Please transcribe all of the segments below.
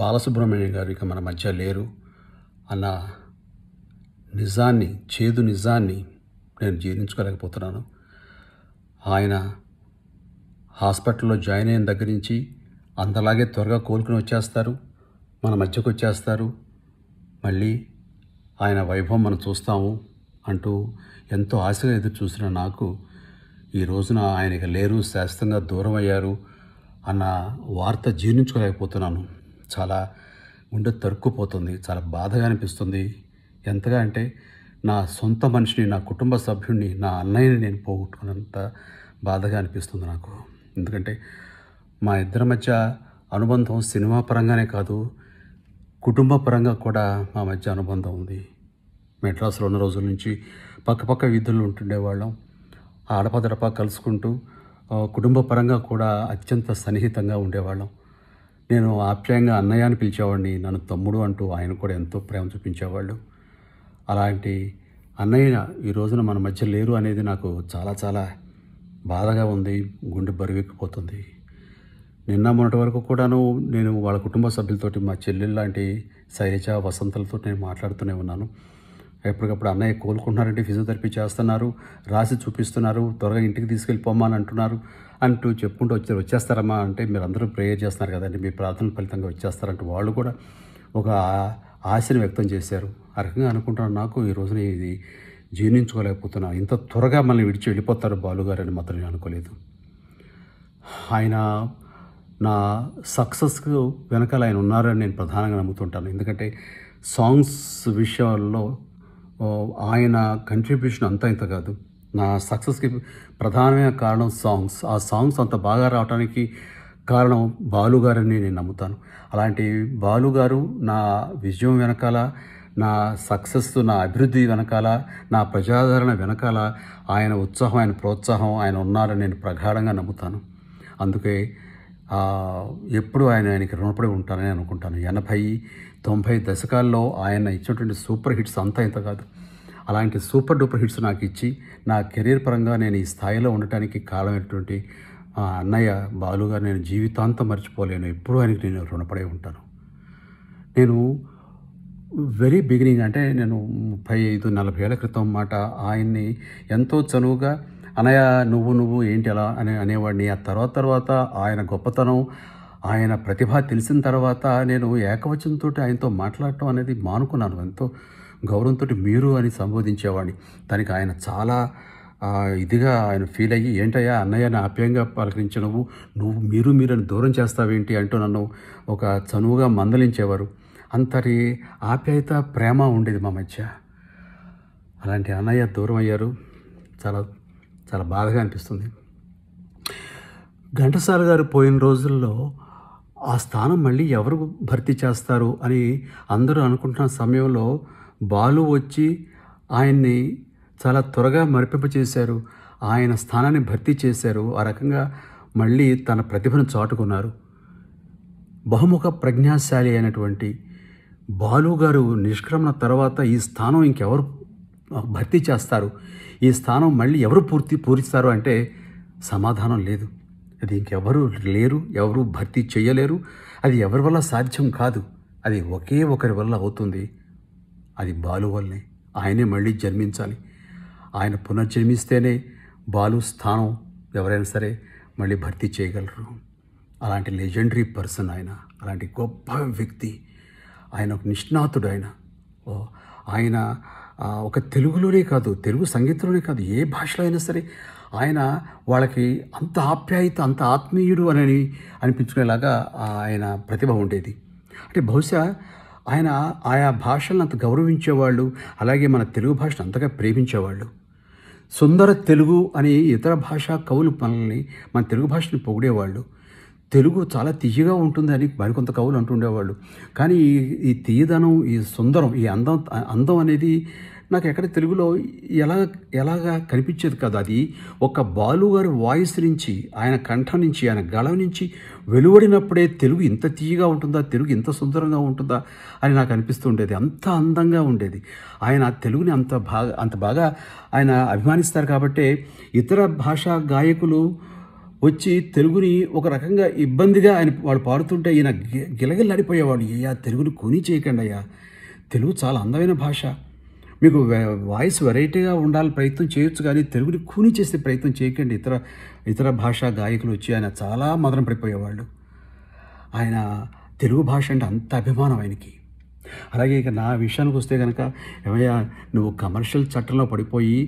బాలసుబ్రహ్మణ్యం గారు ఇక మన మధ్య లేరు అన్న నిజాన్ని చేదు నిజాన్ని నేను జీర్ణించుకోలేకపోతున్నాను ఆయన హాస్పిటల్లో జాయిన్ అయిన దగ్గర నుంచి అందలాగే త్వరగా కోలుకుని వచ్చేస్తారు మన మధ్యకు వచ్చేస్తారు మళ్ళీ ఆయన వైభవం మనం చూస్తాము అంటూ ఎంతో ఆశగా ఎదురు చూసిన నాకు ఈ రోజున ఆయనకి లేరు శాశ్వతంగా దూరం అయ్యారు అన్న వార్త జీర్ణించుకోలేకపోతున్నాను చాలా గుండె తరుక్కుపోతుంది చాలా బాధగా అనిపిస్తుంది ఎంతగా అంటే నా సొంత మనిషిని నా కుటుంబ సభ్యుడిని నా అన్నయ్యని నేను పోగొట్టుకున్నంత బాధగా అనిపిస్తుంది నాకు ఎందుకంటే మా ఇద్దరి మధ్య అనుబంధం సినిమా పరంగానే కాదు కుటుంబ పరంగా కూడా మా మధ్య అనుబంధం ఉంది మెడ్రాస్లో ఉన్న రోజుల నుంచి పక్కపక్క వీధుల్లో ఉంటుండేవాళ్ళం ఆడపదడప కలుసుకుంటూ కుటుంబ పరంగా కూడా అత్యంత సన్నిహితంగా ఉండేవాళ్ళం నేను ఆప్యాయంగా అన్నయ్య అని పిలిచేవాడిని నన్ను తమ్ముడు అంటూ ఆయన కూడా ఎంతో ప్రేమ చూపించేవాళ్ళు అలాంటి అన్నయ్య ఈ రోజున మన మధ్య లేరు అనేది నాకు చాలా చాలా బాధగా ఉంది గుండె బరువెక్కిపోతుంది నిన్న మొన్నటి వరకు కూడాను నేను వాళ్ళ కుటుంబ సభ్యులతోటి మా చెల్లెలు లాంటి శైలజ వసంతలతో నేను మాట్లాడుతూనే ఉన్నాను ఎప్పటికప్పుడు అన్నయ్య కోలుకుంటున్నారంటే ఫిజియోథెరపీ చేస్తున్నారు రాసి చూపిస్తున్నారు త్వరగా ఇంటికి తీసుకెళ్ళిపోమని అంటున్నారు అంటూ చెప్పుకుంటూ వచ్చారు వచ్చేస్తారమ్మా అంటే మీరు అందరూ ప్రేయర్ చేస్తున్నారు కదండి మీ ప్రార్థన ఫలితంగా వచ్చేస్తారంటే వాళ్ళు కూడా ఒక ఆశను వ్యక్తం చేశారు ఆ రకంగా అనుకుంటున్నాను నాకు ఈ రోజున ఇది జీర్ణించుకోలేకపోతున్నాను ఇంత త్వరగా మనల్ని విడిచి వెళ్ళిపోతారు బాలుగారు అని మాత్రం నేను అనుకోలేదు ఆయన నా సక్సెస్కు వెనకాల ఆయన ఉన్నారని నేను ప్రధానంగా నమ్ముతుంటాను ఎందుకంటే సాంగ్స్ విషయాల్లో ఆయన కంట్రిబ్యూషన్ అంత ఇంత కాదు నా సక్సెస్కి ప్రధానమైన కారణం సాంగ్స్ ఆ సాంగ్స్ అంత బాగా రావడానికి కారణం బాలుగారని నేను నమ్ముతాను అలాంటి బాలుగారు నా విజయం వెనకాల నా సక్సెస్ నా అభివృద్ధి వెనకాల నా ప్రజాదరణ వెనకాల ఆయన ఉత్సాహం ఆయన ప్రోత్సాహం ఆయన ఉన్నారని నేను ప్రగాఢంగా నమ్ముతాను అందుకే ఎప్పుడు ఆయన ఆయనకి రుణపడి ఉంటానని అనుకుంటాను ఎనభై తొంభై దశకాల్లో ఆయన ఇచ్చినటువంటి సూపర్ హిట్స్ అంతా ఇంత కాదు అలాంటి సూపర్ డూపర్ హిట్స్ నాకు ఇచ్చి నా కెరీర్ పరంగా నేను ఈ స్థాయిలో ఉండటానికి కారణమైనటువంటి అన్నయ్య బాలుగా నేను జీవితాంతం మర్చిపోలేను ఎప్పుడు ఆయనకి నేను రుణపడే ఉంటాను నేను వెరీ బిగినింగ్ అంటే నేను ముప్పై ఐదు నలభై ఏళ్ళ క్రితం మాట ఆయన్ని ఎంతో చనువుగా అనయ్య నువ్వు నువ్వు ఏంటి అలా అని అనేవాడిని ఆ తర్వాత తర్వాత ఆయన గొప్పతనం ఆయన ప్రతిభ తెలిసిన తర్వాత నేను ఏకవచనంతో ఆయనతో మాట్లాడటం అనేది మానుకున్నాను ఎంతో గౌరవంతో మీరు అని సంబోధించేవాడిని తనకి ఆయన చాలా ఇదిగా ఆయన ఫీల్ అయ్యి ఏంటయ్యా అన్నయ్యని ఆప్యాయంగా పలకరించి నువ్వు నువ్వు మీరు మీరని దూరం చేస్తావేంటి అంటూ నన్ను ఒక చనువుగా మందలించేవారు అంతటి ఆప్యాయత ప్రేమ ఉండేది మా మధ్య అలాంటి అన్నయ్య దూరం అయ్యారు చాలా చాలా బాధగా అనిపిస్తుంది ఘంటసాల గారు పోయిన రోజుల్లో ఆ స్థానం మళ్ళీ ఎవరు భర్తీ చేస్తారు అని అందరూ అనుకుంటున్న సమయంలో బాలు వచ్చి ఆయన్ని చాలా త్వరగా చేశారు ఆయన స్థానాన్ని భర్తీ చేశారు ఆ రకంగా మళ్ళీ తన ప్రతిభను చాటుకున్నారు బహుముఖ ప్రజ్ఞాశాలి అయినటువంటి బాలు గారు నిష్క్రమణ తర్వాత ఈ స్థానం ఇంకెవరు భర్తీ చేస్తారు ఈ స్థానం మళ్ళీ ఎవరు పూర్తి పూరిస్తారు అంటే సమాధానం లేదు అది ఇంకెవరు లేరు ఎవరు భర్తీ చేయలేరు అది ఎవరి వల్ల సాధ్యం కాదు అది ఒకే ఒకరి వల్ల అవుతుంది అది బాలు వల్లే ఆయనే మళ్ళీ జన్మించాలి ఆయన పునర్జన్మిస్తేనే బాలు స్థానం ఎవరైనా సరే మళ్ళీ భర్తీ చేయగలరు అలాంటి లెజెండరీ పర్సన్ ఆయన అలాంటి గొప్ప వ్యక్తి ఆయన ఒక నిష్ణాతుడు ఆయన ఆయన ఒక తెలుగులోనే కాదు తెలుగు సంగీతంలోనే కాదు ఏ భాషలో అయినా సరే ఆయన వాళ్ళకి అంత ఆప్యాయత అంత ఆత్మీయుడు అని అనిపించుకునేలాగా ఆయన ప్రతిభ ఉండేది అంటే బహుశా ఆయన ఆయా భాషలను అంత గౌరవించేవాళ్ళు అలాగే మన తెలుగు భాషను అంతగా ప్రేమించేవాళ్ళు సుందర తెలుగు అని ఇతర భాషా కవులు మనల్ని మన తెలుగు భాషను పొగిడేవాళ్ళు తెలుగు చాలా తీయగా ఉంటుందని మరికొంత కవులు అంటుండేవాళ్ళు కానీ ఈ తీయదనం ఈ సుందరం ఈ అందం అందం అనేది నాకు ఎక్కడ తెలుగులో ఎలా ఎలాగా కనిపించేది కదా అది ఒక బాలుగారి వాయిస్ నుంచి ఆయన కంఠం నుంచి ఆయన గళం నుంచి వెలువడినప్పుడే తెలుగు ఇంత తీయగా ఉంటుందా తెలుగు ఇంత సుందరంగా ఉంటుందా అని నాకు అనిపిస్తుండేది అంత అందంగా ఉండేది ఆయన తెలుగుని అంత బాగా అంత బాగా ఆయన అభిమానిస్తారు కాబట్టే ఇతర భాషా గాయకులు వచ్చి తెలుగుని ఒక రకంగా ఇబ్బందిగా ఆయన వాళ్ళు పాడుతుంటే ఈయన గిలగిల్లాడిపోయేవాడు అయ్యా తెలుగుని కొని చేయకండి అయ్యా తెలుగు చాలా అందమైన భాష మీకు వాయిస్ వెరైటీగా ఉండాలని ప్రయత్నం చేయొచ్చు కానీ తెలుగుని కూని చేసే ప్రయత్నం చేయకండి ఇతర ఇతర భాషా గాయకులు వచ్చి ఆయన చాలా మదన పడిపోయేవాళ్ళు ఆయన తెలుగు భాష అంటే అంత అభిమానం ఆయనకి అలాగే ఇక నా విషయానికి వస్తే కనుక ఏమయ్యా నువ్వు కమర్షియల్ చట్టంలో పడిపోయి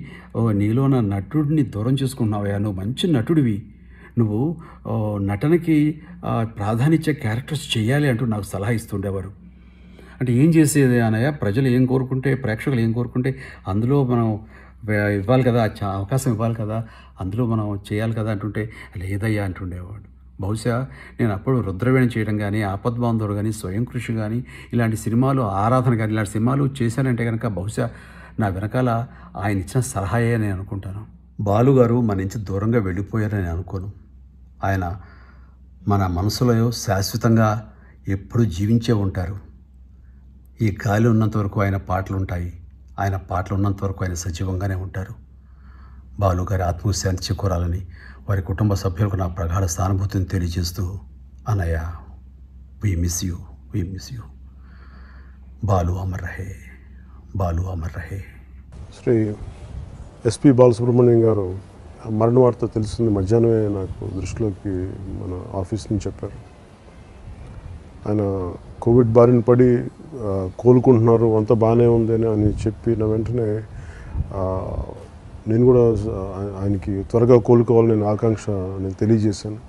నీలో నా నటుడిని దూరం చేసుకున్నావయ్యా నువ్వు మంచి నటుడివి నువ్వు నటనకి ప్రాధాన్యత క్యారెక్టర్స్ చేయాలి అంటూ నాకు సలహా ఇస్తుండేవారు అంటే ఏం చేసేది అనయ్య ప్రజలు ఏం కోరుకుంటే ప్రేక్షకులు ఏం కోరుకుంటే అందులో మనం ఇవ్వాలి కదా అవకాశం ఇవ్వాలి కదా అందులో మనం చేయాలి కదా అంటుంటే లేదయ్యా అంటుండేవాడు బహుశా నేను అప్పుడు రుద్రవేణి చేయడం కానీ ఆపద్బాంధవుడు కానీ స్వయం కృషి కానీ ఇలాంటి సినిమాలు ఆరాధన కానీ ఇలాంటి సినిమాలు చేశానంటే కనుక బహుశా నా వెనకాల ఆయన ఇచ్చిన సలహాయే నేను అనుకుంటాను బాలుగారు మన నుంచి దూరంగా వెళ్ళిపోయారని అనుకోను ఆయన మన మనసులో శాశ్వతంగా ఎప్పుడూ జీవించే ఉంటారు ఈ గాలి ఉన్నంత వరకు ఆయన పాటలు ఉంటాయి ఆయన పాటలు ఉన్నంత వరకు ఆయన సజీవంగానే ఉంటారు బాలు గారి ఆత్మశాంతి చేకూరాలని వారి కుటుంబ సభ్యులకు నా ప్రగాఢ సానుభూతిని తెలియజేస్తూ అనయ్య we miss you we miss you Balu అమర్ రహే బాలు అమర్ రహే శ్రీ ఎస్పి బాలసుబ్రహ్మణ్యం గారు మరణ వార్త తెలుస్తుంది మధ్యాహ్నమే నాకు దృష్టిలోకి మన ఆఫీస్ నుంచి చెప్పారు ఆయన కోవిడ్ బారిన పడి కోలుకుంటున్నారు అంత బాగానే ఉందని అని చెప్పిన వెంటనే నేను కూడా ఆయనకి త్వరగా కోలుకోవాలని నేను ఆకాంక్ష నేను తెలియజేశాను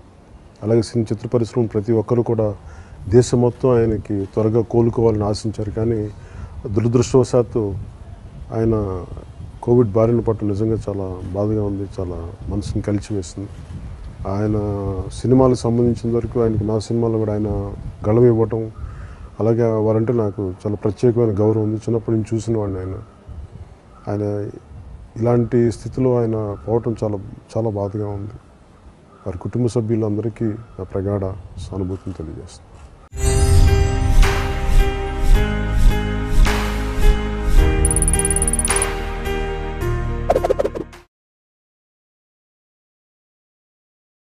అలాగే సినీ చిత్ర పరిశ్రమ ప్రతి ఒక్కరు కూడా దేశం మొత్తం ఆయనకి త్వరగా కోలుకోవాలని ఆశించారు కానీ దురదృష్టవశాత్తు ఆయన కోవిడ్ బారిన పట్టు నిజంగా చాలా బాధగా ఉంది చాలా మనసుని కలిసి వేసింది ఆయన సినిమాలకు సంబంధించిన వరకు ఆయనకు నా సినిమాలో కూడా ఆయన గళం ఇవ్వటం అలాగే వారంటే నాకు చాలా ప్రత్యేకమైన గౌరవం ఉంది చిన్నప్పటి నుంచి చూసిన వాడిని ఆయన ఆయన ఇలాంటి స్థితిలో ఆయన పోవటం చాలా చాలా బాధగా ఉంది వారి కుటుంబ సభ్యులందరికీ నా ప్రగాఢ సానుభూతిని తెలియజేస్తుంది